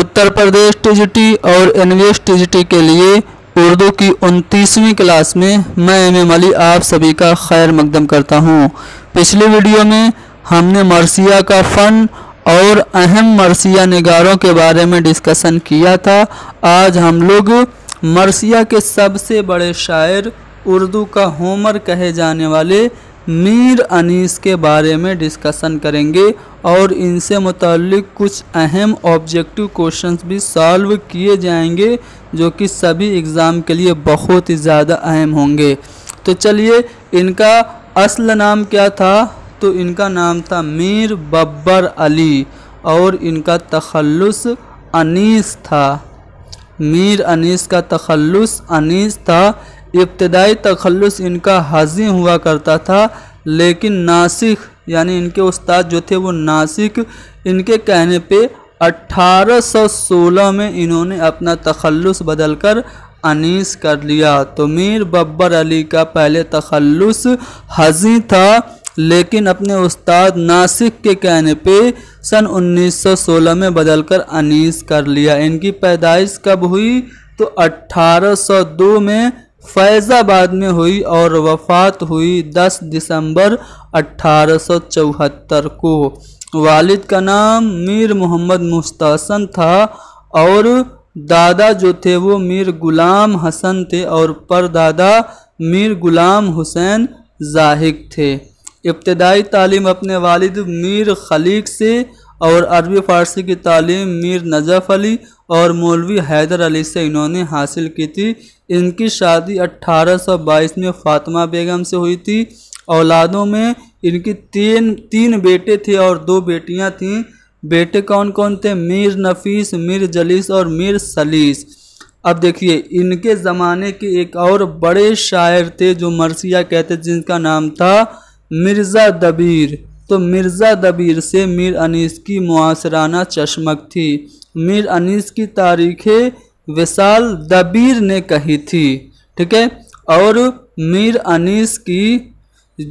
उत्तर Pradesh TGT और English TGT के लिए उर्दू की उनतीसवीं क्लास में मैं एम एम अली आप सभी का खैर मकदम करता हूँ पिछले वीडियो में हमने मरसिया का फ़न और अहम मरसिया निगारों के बारे में डिस्कशन किया था आज हम लोग मरसिया के सबसे बड़े शायर उर्दू का होमर कहे जाने वाले मीर अनीस के बारे में डिस्कशन करेंगे और इनसे मुतल कुछ अहम ऑब्जेक्टिव क्वेश्चंस भी सॉल्व किए जाएंगे जो कि सभी एग्ज़ाम के लिए बहुत ही ज़्यादा अहम होंगे तो चलिए इनका असल नाम क्या था तो इनका नाम था मीर बब्बर अली और इनका तखलस अनीस था मीर अनीस का तखलस अनीस था इब्तदाई तखलस इनका हाजी हुआ करता था लेकिन नासिक यानी इनके उस्ताद जो थे वो नासिक इनके कहने पे 1816 में इन्होंने अपना तखलस बदलकर अनीस कर लिया तो मीर बब्बर अली का पहले तखलस हजी था लेकिन अपने उस्ताद नासिक के कहने पे सन 1916 में बदलकर अनीस कर लिया इनकी पैदाइश कब हुई तो 1802 में फैज़ाबाद में हुई और वफात हुई 10 दिसंबर अट्ठारह को वालिद का नाम मीर मोहम्मद मुस्तासन था और दादा जो थे वो मीर गुलाम हसन थे और परदादा मीर गुलाम हुसैन जाहिक थे इब्तदाई तालीम अपने वालिद मीर खलीक से और अरबी फ़ारसी की तालीम मीर नजफ़ अली और मौलवी हैदर अली से इन्होंने हासिल की थी इनकी शादी 1822 में फातिमा बेगम से हुई थी औलादों में इनकी तीन तीन बेटे थे और दो बेटियां थीं बेटे कौन कौन थे मीर नफीस मीर जलीस और मीर सलीस अब देखिए इनके ज़माने के एक और बड़े शायर थे जो मरसिया कहते जिनका नाम था मिर्ज़ा दबीर तो मिर्ज़ा दबीर से मीर अनीस की मुआसराना चश्मक थी मीर अनीस की तारीखें विशाल दबीर ने कही थी ठीक है और मीर अनीस की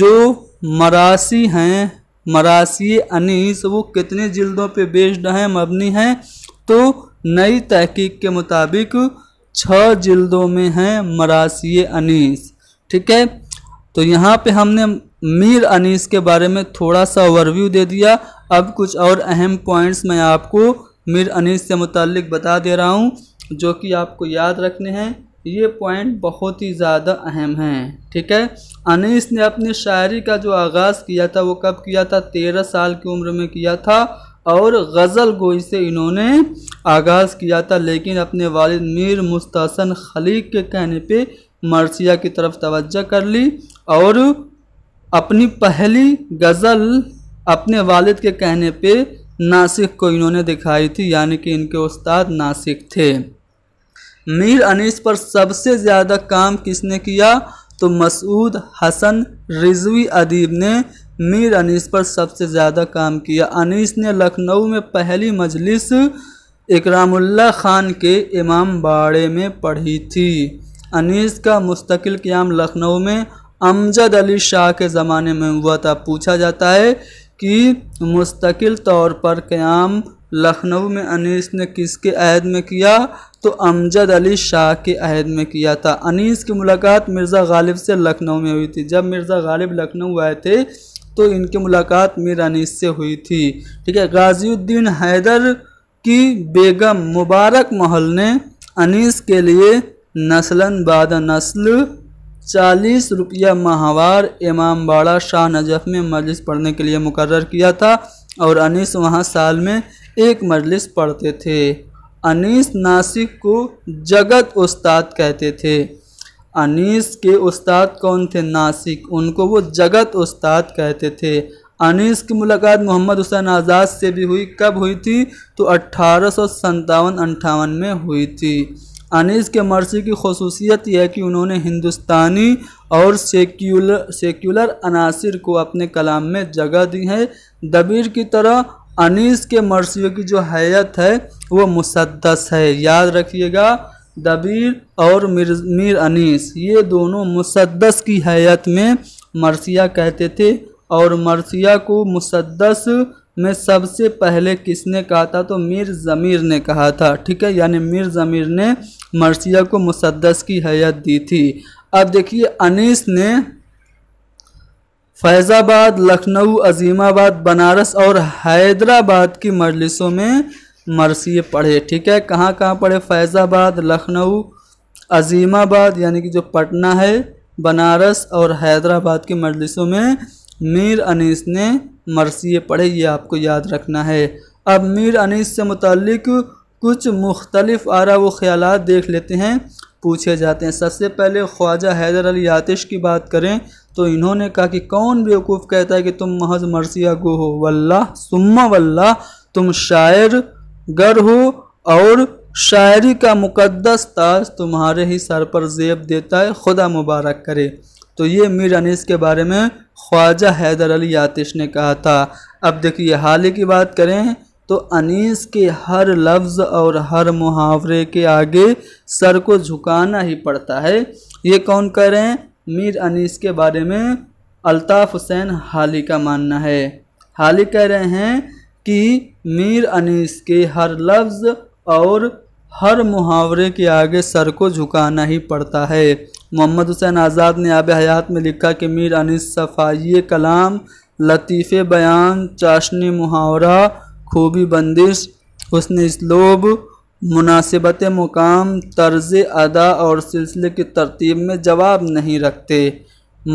जो मरासी हैं मरासी अनीस वो कितने जिल्दों पे बेस्ड हैं मबनी हैं तो नई तहकीक के मुताबिक छः जिल्दों में हैं मरासी अनीस ठीक है तो यहाँ पे हमने मीर अनीस के बारे में थोड़ा सा ओवरव्यू दे दिया अब कुछ और अहम पॉइंट्स मैं आपको मीर अनीस से मुतल बता दे रहा हूँ जो कि आपको याद रखने हैं ये पॉइंट बहुत ही ज़्यादा अहम हैं ठीक है अनीस ने अपनी शायरी का जो आगाज़ किया था वो कब किया था तेरह साल की उम्र में किया था और गज़ल गोई से इन्होंने आगाज़ किया था लेकिन अपने वालिद मीर मुस्तसन खलीक के कहने पे मरसिया की तरफ तवज्जो कर ली और अपनी पहली गज़ल अपने वालिद के कहने पे नासिक को इन्होंने दिखाई थी यानी कि इनके उस्ताद नासिक थे मीर अनीस पर सबसे ज़्यादा काम किसने किया तो मसूद हसन रिजवी अदीब ने मीर अनीस पर सबसे ज़्यादा काम किया अनीस ने लखनऊ में पहली मजलिस इकरामुल्ला खान के इमाम बाड़े में पढ़ी थी अनीस का मुस्तकिल क्याम लखनऊ में अमजद अली शाह के ज़माने में हुआ था पूछा जाता है की मुस्तकिल तौर पर क़्याम लखनऊ में अनीस ने किसके अहद में किया तो अमजद अली शाह के अहद में किया था अनीस की मुलाकात मिर्ज़ा गालिब से लखनऊ में हुई थी जब मिर्ज़ा गालिब लखनऊ आए थे तो इनकी मुलाकात मीर अनीस से हुई थी ठीक है गाजीउद्दीन हैदर की बेगम मुबारक महल ने अनीस के लिए नस्लन बाद नस्ल चालीस रुपया माहवार इमाम बाड़ा शाह नजफ में मजलिस पढ़ने के लिए मुकर किया था और अनीस वहाँ साल में एक मजलिस पढ़ते थे अनीस नासिक को जगत उस्ताद कहते थे अनीस के उस्ताद कौन थे नासिक उनको वो जगत उस्ताद कहते थे अनीस की मुलाकात मोहम्मद हुसैन आज़ाद से भी हुई कब हुई थी तो अट्ठारह सौ में हुई थी अनीस के मर्सी की खसूसियत यह है कि उन्होंने हिंदुस्तानी और सेक्यूलर सेक्यूलर अनासर को अपने कलाम में जगह दी है दबीर की तरह अनीस के मर्सी की जो हैत है वो मुसदस है याद रखिएगा दबीर और मिर मीर अनीस ये दोनों मुसदस की हैत में मरसिया कहते थे और मरसिया को मुसदस में सबसे पहले किसने कहा था तो मीर ज़मीर ने कहा था ठीक है यानी मीर ज़मीर ने मरसिया को मुसदस की हयात दी थी अब देखिए अनीस ने फैज़ाबाद लखनऊ अजीमाबाद बनारस और हैदराबाद की मजलिसों में मरसिए पढ़े ठीक है कहाँ कहाँ पढ़े फैज़ाबाद लखनऊ अजीमाबाद यानी कि जो पटना है बनारस और हैदराबाद की मजलिसों में मीर अनीस ने मरसिए पढ़े ये आपको याद रखना है अब मीर अनीस से मुतलक कुछ मुख्तलफ आरा व ख्याल देख लेते हैं पूछे जाते हैं सबसे पहले ख्वाजा हैदर अली आतिश की बात करें तो इन्होंने कहा कि कौन बेवकूफ़ कहता है कि तुम महज मरसिया गो हो वल्ला सुम्मा वल्ला तुम शायर गर हो और शायरी का मुकद्दस ताज तुम्हारे ही सर पर जेब देता है खुदा मुबारक करे तो ये मीर अनीस के बारे में ख्वाजा हैदर अली आतिश ने कहा था अब देखिए हाल ही की बात करें तो अनीस के हर लफ्ज़ और हर मुहावरे के आगे सर को झुकाना ही पड़ता है ये कौन कह रहे हैं मीर अनीस के बारे में अल्ताफ़ हुसैन ही का मानना है हाल ही कह रहे हैं कि मीर अनीस के हर लफ्ज़ और हर मुहावरे के आगे सर को झुकाना ही पड़ता है मोहम्मद हुसैन आज़ाद ने आब हयात में लिखा कि मीर अनिस सफ़ाई कलाम लतीफ़े बयान चाशनी मुहावरा खूबी बंदिश हसन स्लोब मुनासिबत मुकाम तर्ज अदा और सिलसिले की तरतीब में जवाब नहीं रखते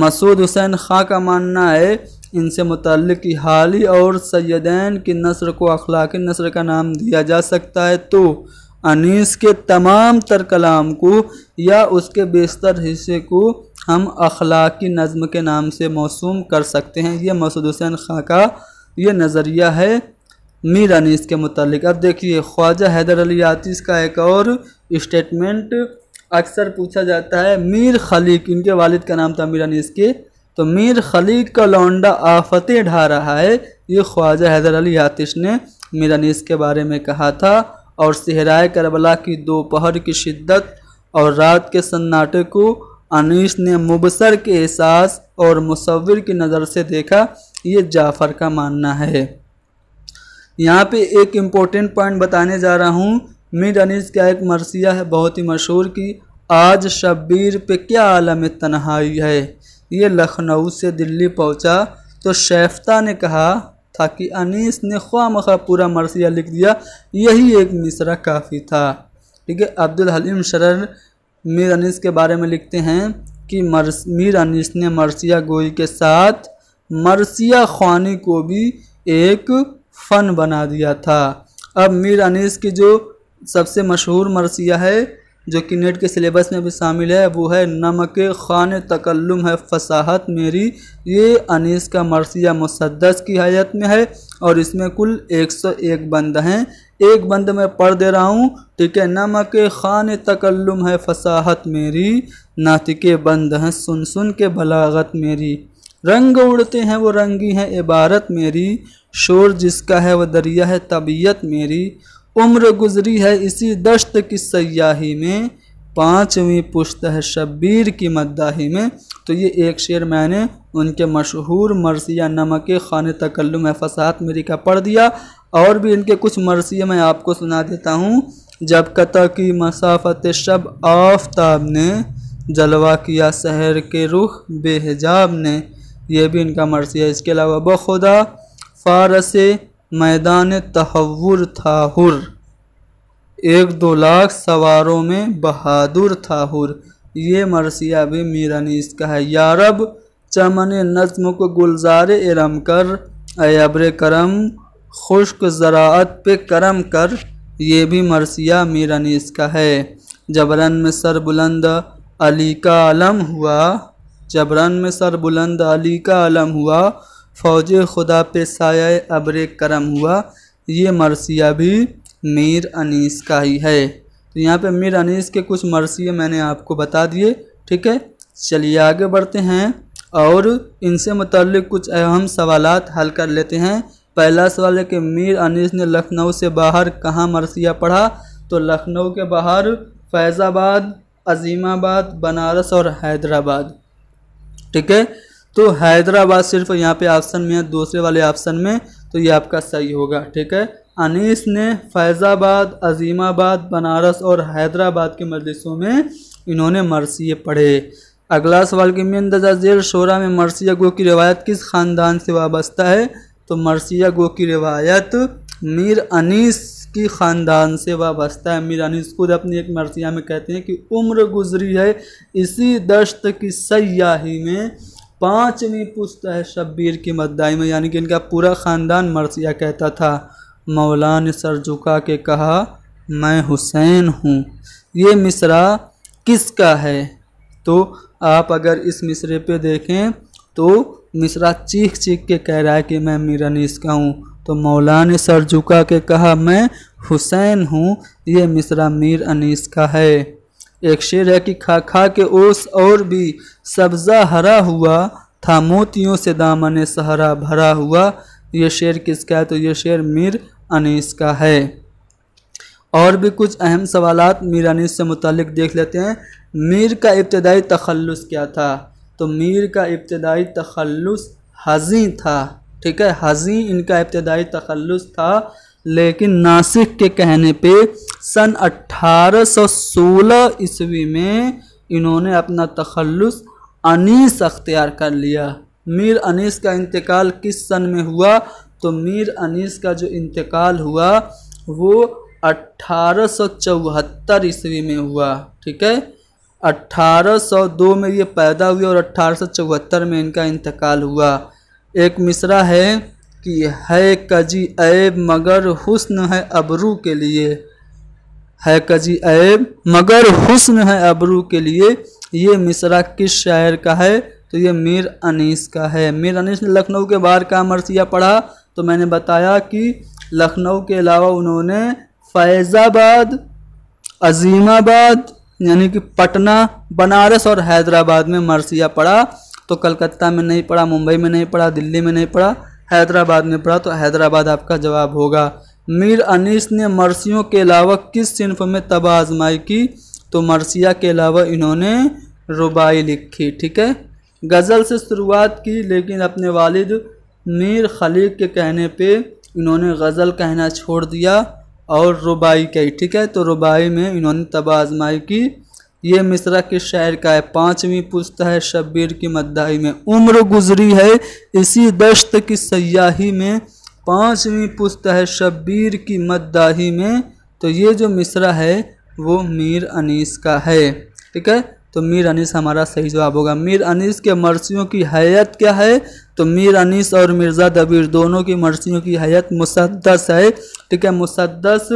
मसूद हुसैन खां का मानना है इनसे मुतल की हाली और सैदैन की नसर को अखलाक नसर का नाम दिया जा सकता है तो अनीस के तमाम तर कलाम को या उसके बेशतर हिस्से को हम अखलाकी नज़म के नाम से मौसू कर सकते हैं ये मसूद हुसैन खां का ये नज़रिया है मीर अनीस के मतलब अब देखिए ख्वाजा हैदर अली आतिस का एक और स्टेटमेंट अक्सर पूछा जाता है मीर खलीक इनके वालिद का नाम था मीर अनीस के तो मीर खलीक का लौंडा आफतें ढा रहा है ये ख्वाजा हैदर अली आतिश ने मीर अनीस के बारे में कहा था और सिहराए करबला की दोपहर की शिद्दत और रात के सन्नाटे को अनीस ने मुबसर के एहसास और मुसविर की नज़र से देखा ये जाफ़र का मानना है यहाँ पे एक इम्पोर्टेंट पॉइंट बताने जा रहा हूँ मीर अनीस का एक मरसिया है बहुत ही मशहूर की आज शब्बीर पे क्या आलम तन्हाई है ये लखनऊ से दिल्ली पहुँचा तो शैफ्ता ने कहा था कि अनीस ने ख्वा पूरा मरसिया लिख दिया यही एक मिसरा काफ़ी था ठीक है अब्दुल हलीम शरर मीर अनीस के बारे में लिखते हैं कि मरस मीर अनीस ने मरसिया गोई के साथ मरसिया खानी को भी एक फ़न बना दिया था अब मीर अनीस की जो सबसे मशहूर मरसिया है जो कि नेट के सिलेबस में भी शामिल है वो है नमक खान तकल्लुम है फसाहत मेरी ये अनीस का मरसिया मुसदस की हयात में है और इसमें कुल 101 बंद हैं एक बंद मैं पढ़ दे रहा हूँ ठीक है नमक खान तकल्लुम है फसाहत मेरी नातिके बंद हैं सुन सुन के बलागत मेरी रंग उड़ते हैं वो रंगी हैं इबारत मेरी शोर जिसका है वह दरिया है तबीयत मेरी उम्र गुजरी है इसी दश्त की सयाही में पाँचवीं पुश्त है शब्बीर की मद्दाही में तो ये एक शेर मैंने उनके मशहूर मरसिया नमक खान तकल्लुम फसात मेरी का पढ़ दिया और भी इनके कुछ मरसिया मैं आपको सुना देता हूँ जब कता की मसाफत शब आफ्ताब ने जलवा किया शहर के रुख बेहजाब ने यह भी इनका मरसिया इसके अलावा बखुदा फारस मैदान तहवुर था हुर एक दो लाख सवारों में बहादुर था हुर ये मरसिया भी ने का है यारब चमन नज्म को गुलजार इरम कर अब्र करम खुश्क ज़रात पे करम कर ये भी मरसिया मीरा ने का है जबरन में सर बुलंद अली का आलम हुआ जबरन में सर बुलंद अली का आलम हुआ फ़ौज खुदा पे साया अब्र करम हुआ ये मरसिया भी मीर अनीस का ही है तो यहाँ पे मीर अनीस के कुछ मरसिए मैंने आपको बता दिए ठीक है चलिए आगे बढ़ते हैं और इनसे मतलब कुछ अहम सवाल हल कर लेते हैं पहला सवाल है कि मीर अनीस ने लखनऊ से बाहर कहाँ मरसिया पढ़ा तो लखनऊ के बाहर फैज़ाबाद अजीमाबाद बनारस और हैदराबाद ठीक है तो हैदराबाद सिर्फ यहाँ पे ऑप्शन में है दूसरे वाले ऑप्शन में तो ये आपका सही होगा ठीक है अनीस ने फैज़ाबाद अजीमाबाद बनारस और हैदराबाद के मदरसों में इन्होंने मरसिए पढ़े अगला सवाल कि मिन दजाजेर शोरा में मरसिया गो की रिवायत किस ख़ानदान से वाबस्ता है तो मरसिया गो की रिवायत मीर अनीस की ख़ानदान से वाबस्ता है मीर अनीस खुद अपनी एक मरसिया में कहते हैं कि उम्र गुजरी है इसी दश्त की सयाही में पाँचवीं पुस्त है शब्बीर की मद्दाई में यानी कि इनका पूरा ख़ानदान मरसिया कहता था मौला ने सर झुका के कहा मैं हुसैन हूँ ये मिसरा किसका है तो आप अगर इस मिसरे पे देखें तो मिसरा चीख चीख के कह रहा है कि मैं नीस का हूँ तो मौला ने सर झुका के कहा मैं हुसैन हूँ ये मिसरा मीर अनीस का है एक शेर है कि खा खा के ओस और भी सब्ज़ा हरा हुआ था मोतियों से दामन सहरा भरा हुआ ये शेर किसका है तो ये शेर मीर अनीस का है और भी कुछ अहम सवाल मीर अनीस से मुतक देख लेते हैं मीर का इब्तदाई तखलस क्या था तो मीर का इब्तदाई तखलस हजी था ठीक है हजी इनका इब्तदाई तखलस था लेकिन नासिक के कहने पे सन 1816 ईस्वी में इन्होंने अपना तखलस अनीस अख्तियार कर लिया मीर अनीस का इंतकाल किस सन में हुआ तो मीर अनीस का जो इंतकाल हुआ वो अट्ठारह ईस्वी में हुआ ठीक है 1802 में ये पैदा हुए और अट्ठारह में इनका इंतकाल हुआ एक मिसरा है कि है कजी ऐब मगर हुस्न है अबरू के लिए है कजी ऐब मगर हुस्न है अबरू के लिए ये मिसरा किस शायर का है तो ये मीर अनीस का है मीर अनीस ने लखनऊ के बाहर का मरसिया पढ़ा तो मैंने बताया कि लखनऊ के अलावा उन्होंने फैज़ाबाद अजीमाबाद यानी कि पटना बनारस और हैदराबाद में मरसिया पढ़ा तो कलकत्ता में नहीं पढ़ा मुंबई में नहीं पढ़ा दिल्ली में नहीं पढ़ा हैदराबाद में पढ़ा तो हैदराबाद आपका जवाब होगा मीर अनीस ने मरसियों के अलावा किस सिंफ में तबा आजमाई की तो मरसिया के अलावा इन्होंने रुबाई लिखी ठीक है गज़ल से शुरुआत की लेकिन अपने वालिद मीर खलीक के कहने पे इन्होंने गज़ल कहना छोड़ दिया और रुबाई कही ठीक है तो रुबाई में इन्होंने आजमाई की ये मिश्रा के शायर का है पांचवी पुस्त है शब्बीर की मद्दाही में उम्र गुजरी है इसी दश्त की सयाही में पांचवी पुस्त है शब्बीर की मद्दाही में तो ये जो मिश्रा है वो मीर अनीस का है ठीक है तो मीर अनीस हमारा सही जवाब होगा मीर अनीस के मरसियों की हैत क्या है तो मीर अनीस और मिर्ज़ा दबीर दोनों की मरसियों की हयत मुसदस है ठीक है मुसदस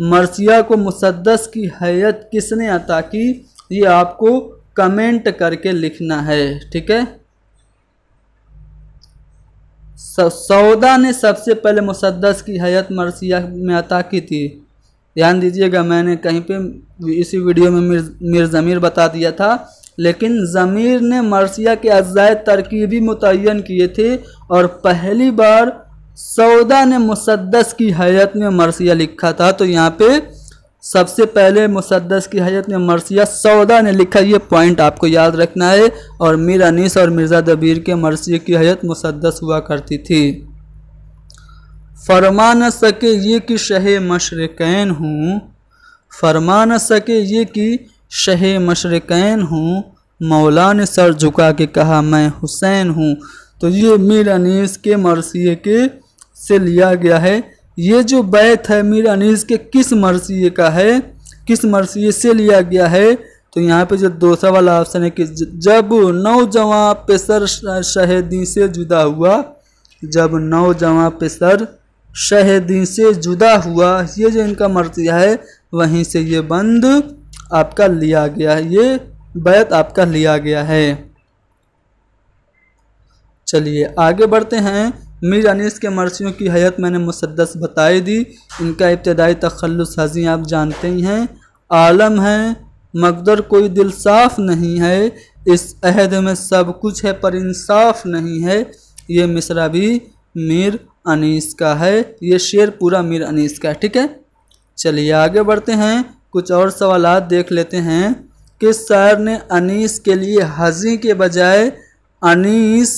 मरसिया को मुसदस की हैत किसने अता की ये आपको कमेंट करके लिखना है ठीक है सौदा ने सबसे पहले मुसदस की हयात मरसिया में अता की थी ध्यान दीजिएगा मैंने कहीं पे इसी वीडियो में मिर मिर ज़मीर बता दिया था लेकिन ज़मीर ने मर्सिया के अज़ाय तरकीबी मुतन किए थे और पहली बार सौदा ने मुसद्दस की हयत में मरसिया लिखा था तो यहाँ पे सबसे पहले मुसद्दस की हयत में मरसिया सौदा ने लिखा ये पॉइंट आपको याद रखना है और मीर अनीस और मिर्ज़ा दबीर के मरसिया की हयत मुसद्दस हुआ करती थी फरमा न सके ये कि शह मशरक़ैन हूँ फरमा न सके ये कि शह मशरक़ैन हूँ मौला ने सर झुका के कहा मैं हुसैन हूँ तो ये मीर अनीस के मरसिए के से लिया गया है ये जो बैत है मीर अनीस के किस मरसिए का है किस मरसिए से लिया गया है तो यहाँ पे जो दूसरा वाला ऑप्शन है कि जब नौजवान पेशर शहदी से जुदा हुआ जब नौजवान पेशर शहदी से जुदा हुआ ये जो इनका मरसिया है वहीं से ये बंद आपका लिया गया है ये बैत आपका लिया गया है चलिए आगे बढ़ते हैं मीर अनीस के मरसियों की हयत मैंने मुसदस बताई दी इनका इब्तदाई तखलस हजी आप जानते ही हैं आलम है मकदर कोई दिल साफ नहीं है इस अहद में सब कुछ है पर इंसाफ नहीं है ये मिसरा भी मीर अनीस का है ये शेर पूरा मीर अनीस का है ठीक है चलिए आगे बढ़ते हैं कुछ और सवाल देख लेते हैं किस शायर ने अनीस के लिए हजी के बजाय अनीस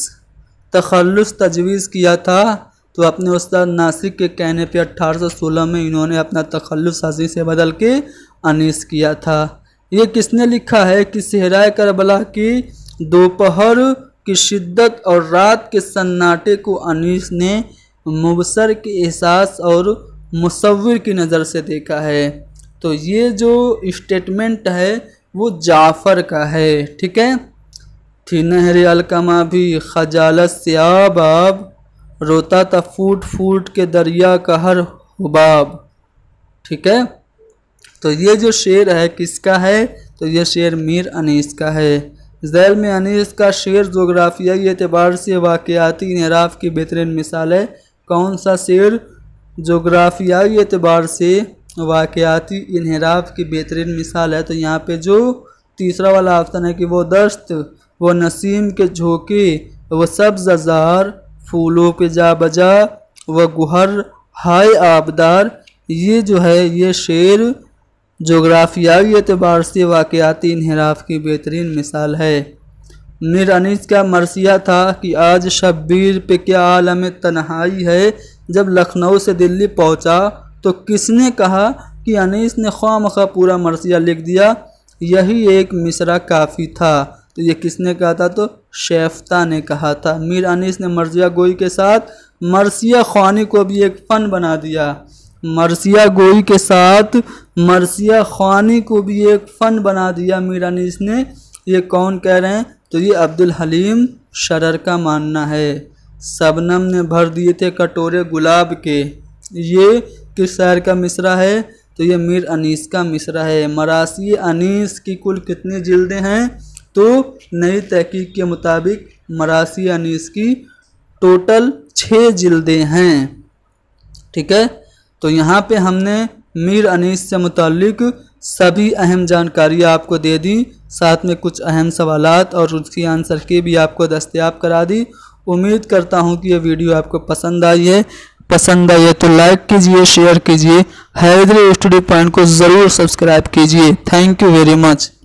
तखलस तजवीज़ किया था तो अपने उस्ताद नासिक के कहने सौ सोलह में इन्होंने अपना तखलस हजी से बदल के अनीस किया था ये किसने लिखा है कि सहराय करबला की दोपहर की शिद्दत और रात के सन्नाटे को अनीस ने मुबसर के एहसास और मुसविर की नज़र से देखा है तो ये जो स्टेटमेंट है वो जाफ़र का है ठीक है थी नहर अलकमा भी खजालत से आबाब रोता था फूट फूट के दरिया का हर हुबाब ठीक है तो ये जो शेर है किसका है तो ये शेर मीर अनीस का है जैल में अनीस का शेर जोग्राफियाई एतबार से वाक़ाती इनहराफ की बेहतरीन मिसाल है कौन सा शेर जोग्राफियाई एतबार से वाक़ाती इनहराफ की बेहतरीन मिसाल है तो यहाँ पे जो तीसरा वाला ऑप्शन है कि वो दस्त व नसीम के झोंके व सब्जार फूलों के जा बजा व गुहर हाय आबदार ये जो है ये शेर जोग्राफियाई एतबार से वाक़ाती इनहराफ की बेहतरीन मिसाल है मिर अनीस का मरसिया था कि आज शब्बीर पे क्या आलम तन्हाई है जब लखनऊ से दिल्ली पहुंचा तो किसने कहा कि अनीस ने ख्वाम खा पूरा मरसिया लिख दिया यही एक मिसरा काफ़ी था तो ये किसने कहा था तो शेफ्ता ने कहा था मीर अनीस ने मरसिया गोई के साथ मरसिया खानी को भी एक फ़न बना दिया मरसिया गोई के साथ मरसिया खानी को भी एक फ़न बना दिया मीर अनीस ने ये कौन कह रहे हैं तो ये अब्दुल हलीम शरर का मानना है सबनम ने भर दिए थे कटोरे गुलाब के ये किस शहर का मिसरा है तो ये मीर अनीस का मिसरा है मरासी अनीस की कुल कितनी जिल्दें हैं तो नई तहकीक के मुताबिक मरासी अनीस की टोटल छः जिल्दें हैं ठीक है तो यहाँ पे हमने मीर अनीस से मुतलक सभी अहम जानकारियाँ आपको दे दी साथ में कुछ अहम सवालात और उसकी आंसर की भी आपको दस्तियाब करा दी उम्मीद करता हूँ कि ये वीडियो आपको पसंद आई है पसंद आई है तो लाइक कीजिए शेयर कीजिए हैदरी स्टडी पॉइंट को ज़रूर सब्सक्राइब कीजिए थैंक यू वेरी मच